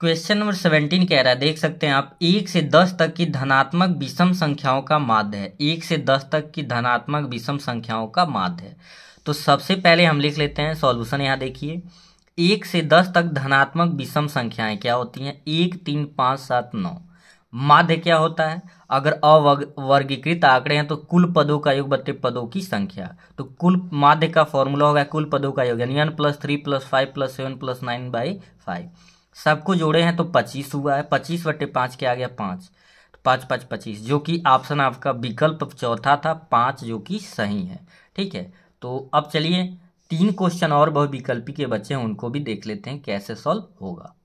question number seventeen कह रहा है देख सकते हैं आप एक से दस तक की धनात्मक विषम संख्याओं का माध्य है एक से दस तक की धनात्मक विषम संख्याओं का माध्य है तो सबसे पहले हम लिख लेते हैं सॉल्यूशन यहाँ देखिए एक से दस तक धनात्मक विषम संख्याएं क्या होती हैं एक तीन पाँच सात नौ माध्य क्या होता है अगर अवर्गीकृत आंकड़े हैं तो कुल पदों का योग बत्तीस पदों की संख्या तो कुल माध्य का फॉर्मूला होगा कुल पदों का योग यानी one plus three plus five plus seven plus nine by five सबको जोड़े हैं तो पच्चीस हुआ है पच्चीस बटे पाँच के आ गया पाँच तो पाँच पाँच पच्चीस जो कि ऑप्शन आपका विकल्प चौथा था पाँच जो कि सही है ठीक है तो अब चलिए तीन क्वेश्चन और बहुविकल्पी के बच्चे हैं उनको भी देख लेते हैं कैसे सॉल्व होगा